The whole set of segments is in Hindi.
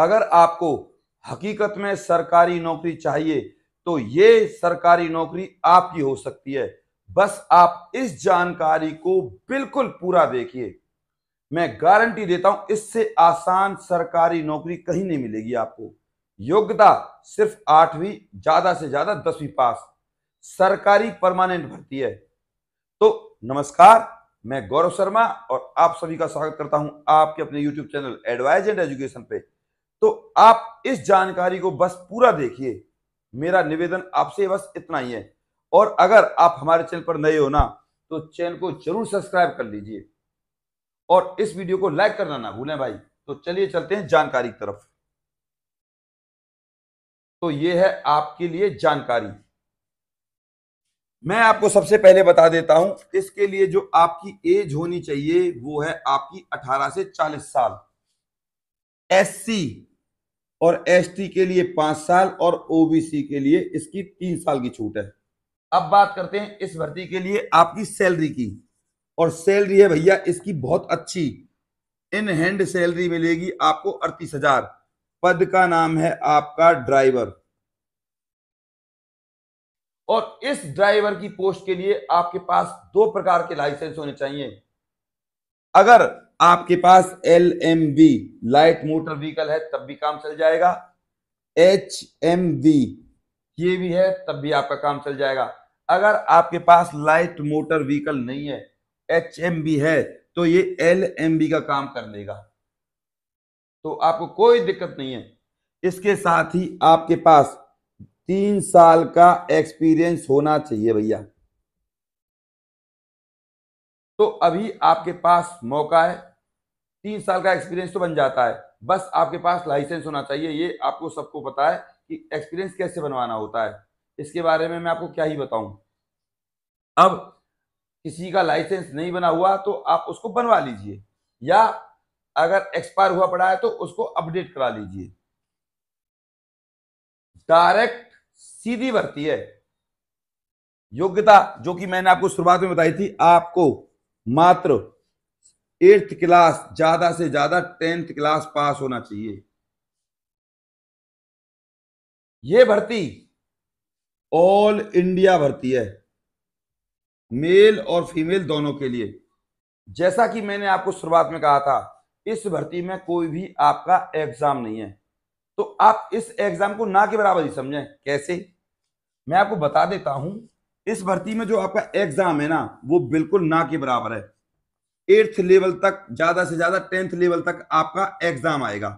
अगर आपको हकीकत में सरकारी नौकरी चाहिए तो ये सरकारी नौकरी आपकी हो सकती है बस आप इस जानकारी को बिल्कुल पूरा देखिए मैं गारंटी देता हूं इससे आसान सरकारी नौकरी कहीं नहीं मिलेगी आपको योग्यता सिर्फ आठवीं ज्यादा से ज्यादा दसवीं पास सरकारी परमानेंट भर्ती है तो नमस्कार मैं गौरव शर्मा और आप सभी का स्वागत करता हूं आपके अपने YouTube channel advise and education पे आप इस जानकारी को बस पूरा देखिए मेरा निवेदन आपसे बस इतना ही है और अगर आप हमारे चैनल पर नए हो ना तो चैनल को जरूर सब्सक्राइब कर लीजिए और इस वीडियो को लाइक करना ना भूलें भाई तो चलिए चलते हैं जानकारी की तरफ तो ये है आपके लिए जानकारी मैं आपको सबसे पहले बता देता हूं इसके लिए जो आपकी एज होनी चाहिए वो है आपकी 18 से 40 साल एससी और एसटी के लिए पांच साल और ओबीसी के लिए इसकी तीन साल की छूट है अब बात करते हैं इस भर्ती के लिए आपकी सैलरी की और सैलरी है भैया इसकी बहुत अच्छी इन हैंड सैलरी मिलेगी आपको अड़तीस हजार पद का नाम है आपका ड्राइवर और इस ड्राइवर की पोस्ट के लिए आपके पास दो प्रकार के लाइसेंस होने चाहिए अगर आपके पास L M V light motor vehicle है तब भी काम चल जाएगा एच एम वी ये भी है तब भी आपका काम चल जाएगा अगर आपके पास लाइट मोटर व्हीकल नहीं है एच एम बी है तो ये एल एम बी का काम कर लेगा तो आपको कोई दिक्कत नहीं है इसके साथ ही आपके पास तीन साल का एक्सपीरियंस होना चाहिए भैया तो अभी आपके पास मौका है तीन साल का एक्सपीरियंस तो बन जाता है बस आपके पास लाइसेंस होना चाहिए ये आपको सबको पता है कि एक्सपीरियंस कैसे बनवाना होता है इसके बारे में मैं आपको क्या ही बताऊं अब किसी का लाइसेंस नहीं बना हुआ तो आप उसको बनवा लीजिए या अगर एक्सपायर हुआ पड़ा है तो उसको अपडेट करा लीजिए डायरेक्ट सीधी भर्ती है योग्यता जो कि मैंने आपको शुरुआत में बताई थी आपको मात्र एट्थ क्लास ज्यादा से ज्यादा टेंथ क्लास पास होना चाहिए ये भर्ती ऑल इंडिया भर्ती है मेल और फीमेल दोनों के लिए जैसा कि मैंने आपको शुरुआत में कहा था इस भर्ती में कोई भी आपका एग्जाम नहीं है तो आप इस एग्जाम को ना के बराबर ही समझें कैसे मैं आपको बता देता हूं इस भर्ती में जो आपका एग्जाम है ना वो बिल्कुल ना के बराबर है एट्थ लेवल तक ज्यादा से ज्यादा टेंथ लेवल तक आपका एग्जाम आएगा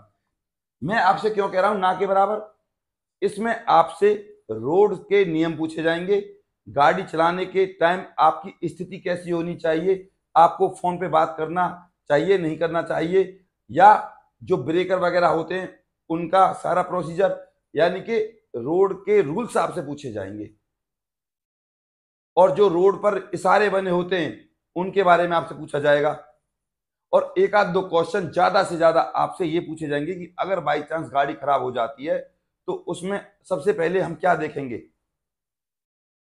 मैं आपसे क्यों कह रहा हूं ना के बराबर इसमें आपसे रोड के नियम पूछे जाएंगे गाड़ी चलाने के टाइम आपकी स्थिति कैसी होनी चाहिए आपको फोन पे बात करना चाहिए नहीं करना चाहिए या जो ब्रेकर वगैरह होते हैं उनका सारा प्रोसीजर यानी कि रोड के रूल्स आपसे पूछे जाएंगे और जो रोड पर इशारे बने होते हैं उनके बारे में आपसे पूछा जाएगा और एक आध दो क्वेश्चन ज़्यादा से ज़्यादा आपसे ये पूछे जाएंगे कि अगर बाई चांस गाड़ी खराब हो जाती है तो उसमें सबसे पहले हम क्या देखेंगे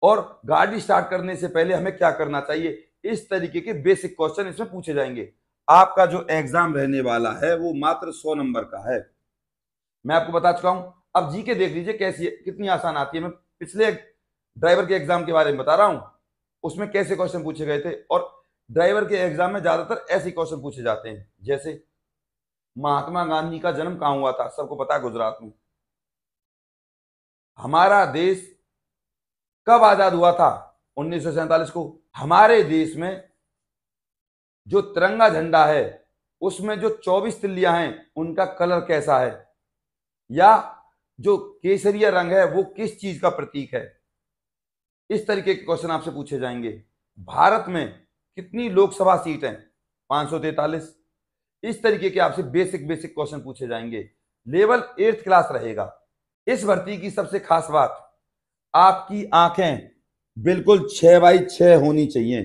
और गाड़ी स्टार्ट करने से पहले हमें क्या करना चाहिए इस तरीके के बेसिक क्वेश्चन इसमें पूछे जाएंगे आपका जो एग्जाम रहने वाला है वो मात्र सौ नंबर का है मैं आपको बता चुका हूं अब जी के देख लीजिए कैसी कितनी आसान आती है मैं पिछले ड्राइवर के एग्जाम के बारे में बता रहा हूं उसमें कैसे क्वेश्चन पूछे गए थे और ड्राइवर के एग्जाम में ज्यादातर ऐसे क्वेश्चन पूछे जाते हैं जैसे महात्मा गांधी का जन्म कहां हुआ था सबको पता है गुजरात में हमारा देश कब आजाद हुआ था उन्नीस को हमारे देश में जो तिरंगा झंडा है उसमें जो 24 तिल्लियां हैं उनका कलर कैसा है या जो केसरिया रंग है वो किस चीज का प्रतीक है इस तरीके के क्वेश्चन आपसे पूछे जाएंगे भारत में कितनी लोकसभा सीट है पांच इस तरीके के आपसे बेसिक बेसिक क्वेश्चन पूछे जाएंगे लेवल एट्थ क्लास रहेगा इस भर्ती की सबसे खास बात आपकी आंखें बिल्कुल छह बाई छः होनी चाहिए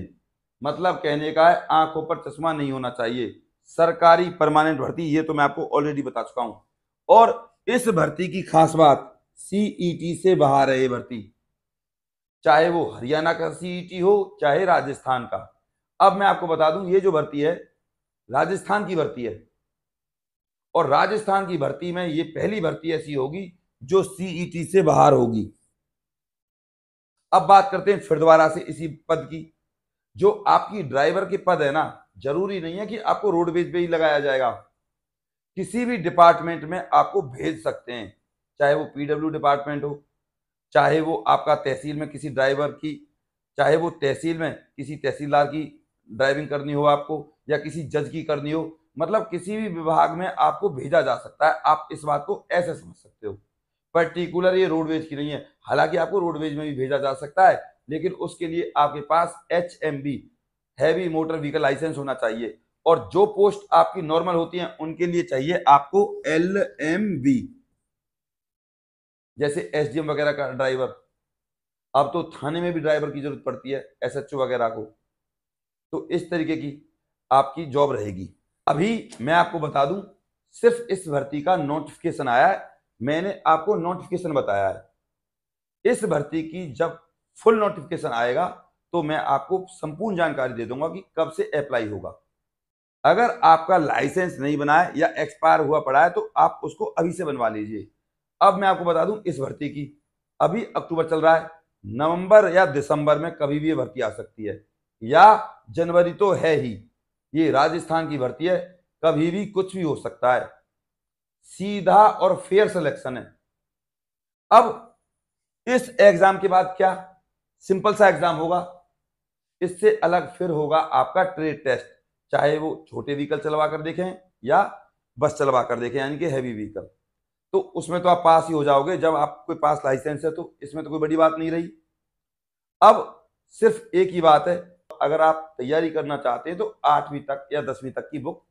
मतलब कहने का है आंखों पर चश्मा नहीं होना चाहिए सरकारी परमानेंट भर्ती ये तो मैं आपको ऑलरेडी बता चुका हूं और इस भर्ती की खास बात सीईटी e से बाहर है ये भर्ती चाहे वो हरियाणा का सीईटी e हो चाहे राजस्थान का अब मैं आपको बता दूं ये जो भर्ती है राजस्थान की भर्ती है और राजस्थान की भर्ती में ये पहली भर्ती ऐसी होगी जो सीईटी e से बाहर होगी अब बात करते हैं फिर दोबारा से इसी पद की जो आपकी ड्राइवर के पद है ना जरूरी नहीं है कि आपको रोडवेज पे ही लगाया जाएगा किसी भी डिपार्टमेंट में आपको भेज सकते हैं चाहे वो पीडब्ल्यू डिपार्टमेंट हो चाहे वो आपका तहसील में किसी ड्राइवर की चाहे वो तहसील में किसी तहसीलदार की ड्राइविंग करनी हो आपको या किसी जज की करनी हो मतलब किसी भी विभाग में आपको भेजा जा सकता है आप इस बात को ऐसे समझ सकते हो पर्टिकुलर ये रोडवेज की नहीं है हालांकि आपको रोडवेज में भी भेजा जा सकता है लेकिन उसके लिए आपके पास H M B heavy motor vehicle licence होना चाहिए और जो पोस्ट आपकी नॉर्मल होती हैं उनके लिए चाहिए आपको एल एम बी जैसे एस वगैरह का ड्राइवर अब तो थाने में भी ड्राइवर की जरूरत पड़ती है एस वगैरह को तो इस तरीके की आपकी जॉब रहेगी अभी मैं आपको बता दूं सिर्फ इस भर्ती का नोटिफिकेशन आया है मैंने आपको नोटिफिकेशन बताया है इस भर्ती की जब फुल नोटिफिकेशन आएगा तो मैं आपको संपूर्ण जानकारी दे दूंगा कि कब से अप्लाई होगा अगर आपका लाइसेंस नहीं बना है या एक्सपायर हुआ पड़ा है तो आप उसको अभी से बनवा लीजिए अब मैं आपको बता दूं इस भर्ती की अभी अक्टूबर चल रहा है नवंबर या दिसंबर में कभी भी ये भर्ती आ सकती है या जनवरी तो है ही ये राजस्थान की भर्ती है कभी भी कुछ भी हो सकता है सीधा और फेयर सिलेक्शन है अब इस एग्जाम के बाद क्या सिंपल सा एग्जाम होगा इससे अलग फिर होगा आपका ट्रेड टेस्ट चाहे वो छोटे व्हीकल चलवा कर देखें या बस चलवा कर देखें यानी कि हैवी व्हीकल तो उसमें तो आप पास ही हो जाओगे जब आपके पास लाइसेंस है तो इसमें तो कोई बड़ी बात नहीं रही अब सिर्फ एक ही बात है अगर आप तैयारी करना चाहते हैं तो आठवीं तक या दसवीं तक की बुक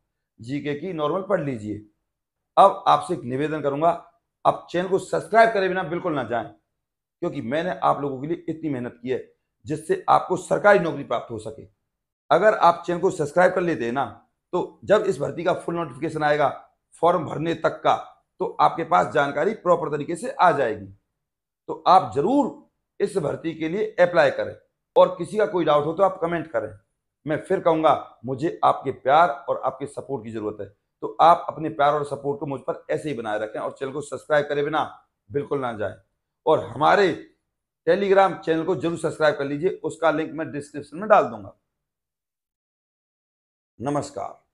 जीके की नॉर्मल पढ़ लीजिए अब आपसे एक निवेदन करूंगा आप चैनल को सब्सक्राइब करें बिना बिल्कुल ना जाएं क्योंकि मैंने आप लोगों के लिए इतनी मेहनत की है जिससे आपको सरकारी नौकरी प्राप्त हो सके अगर आप चैनल को सब्सक्राइब कर लेते हैं ना तो जब इस भर्ती का फुल नोटिफिकेशन आएगा फॉर्म भरने तक का तो आपके पास जानकारी प्रॉपर तरीके से आ जाएगी तो आप जरूर इस भर्ती के लिए अप्लाई करें और किसी का कोई डाउट हो तो आप कमेंट करें मैं फिर कहूंगा मुझे आपके प्यार और आपके सपोर्ट की ज़रूरत है तो आप अपने प्यार और सपोर्ट को मुझ पर ऐसे ही बनाए रखें और चैनल को सब्सक्राइब करे बिना बिल्कुल ना जाए और हमारे टेलीग्राम चैनल को जरूर सब्सक्राइब कर लीजिए उसका लिंक मैं डिस्क्रिप्शन में डाल दूंगा नमस्कार